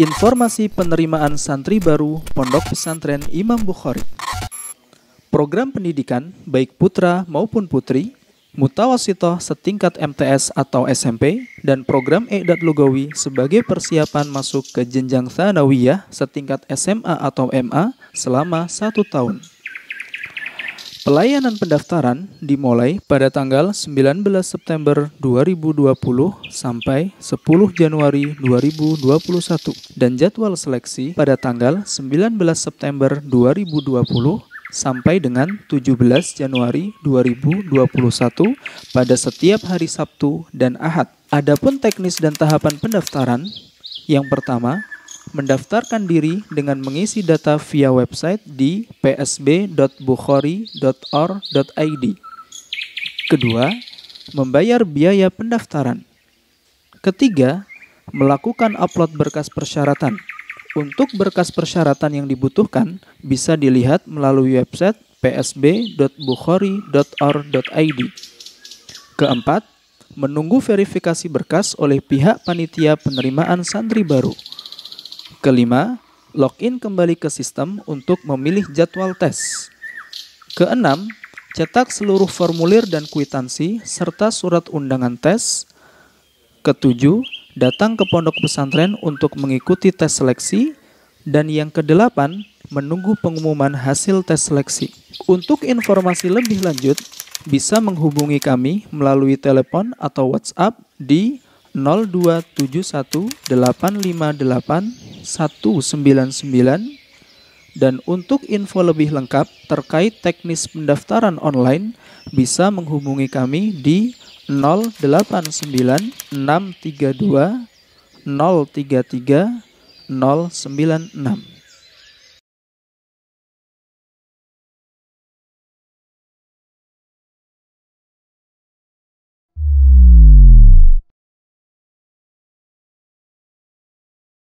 Informasi penerimaan santri baru Pondok Pesantren Imam Bukhari. Program pendidikan baik putra maupun putri, mutawasitoh setingkat MTS atau SMP dan program Edat Lugawi sebagai persiapan masuk ke jenjang tsanawiyah setingkat SMA atau MA selama satu tahun. Pelayanan pendaftaran dimulai pada tanggal 19 September 2020 sampai 10 Januari 2021 dan jadwal seleksi pada tanggal 19 September 2020 sampai dengan 17 Januari 2021 pada setiap hari Sabtu dan Ahad. Adapun teknis dan tahapan pendaftaran, yang pertama, mendaftarkan diri dengan mengisi data via website di psb.bukhari.or.id. Kedua, membayar biaya pendaftaran. Ketiga, melakukan upload berkas persyaratan. Untuk berkas persyaratan yang dibutuhkan bisa dilihat melalui website psb.bukhari.or.id. Keempat, menunggu verifikasi berkas oleh pihak panitia penerimaan santri baru. Kelima, login kembali ke sistem untuk memilih jadwal tes. Keenam, cetak seluruh formulir dan kwitansi serta surat undangan tes. Ketujuh, datang ke pondok pesantren untuk mengikuti tes seleksi. Dan yang kedelapan, menunggu pengumuman hasil tes seleksi. Untuk informasi lebih lanjut, bisa menghubungi kami melalui telepon atau WhatsApp di 0271 858 199 dan untuk info lebih lengkap terkait teknis pendaftaran online bisa menghubungi kami di 089632 033 096.